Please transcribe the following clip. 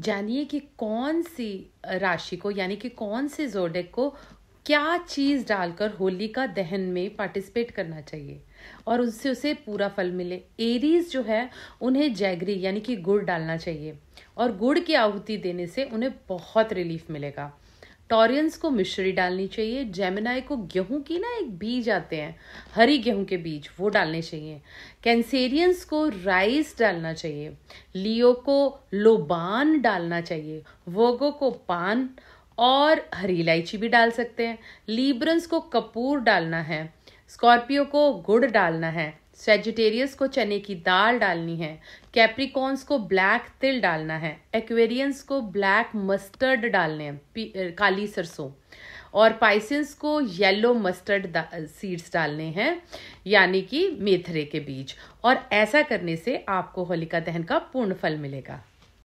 जानिए कि कौन सी राशि को यानी कि कौन से जोडेक को क्या चीज़ डालकर होली का दहन में पार्टिसिपेट करना चाहिए और उससे उसे पूरा फल मिले एरीज जो है उन्हें जैगरी यानी कि गुड़ डालना चाहिए और गुड़ की आहुति देने से उन्हें बहुत रिलीफ मिलेगा टॉरियंस को मिश्री डालनी चाहिए जेमिनाई को गेहूं की ना एक बीज आते हैं हरी गेहूं के बीज वो डालने चाहिए कैंसेरियंस को राइस डालना चाहिए लियो को लोबान डालना चाहिए वोगो को पान और हरी इलायची भी डाल सकते हैं लीब्रंस को कपूर डालना है स्कॉर्पियो को गुड़ डालना है सेजिटेरियस को चने की दाल डालनी है कैप्रिकॉन्स को ब्लैक तिल डालना है एक्वेरियंस को ब्लैक मस्टर्ड डालने हैं काली सरसों और पाइसेंस को येलो मस्टर्ड सीड्स डालने हैं यानी कि मेथरे के बीज और ऐसा करने से आपको होलिका दहन का पूर्ण फल मिलेगा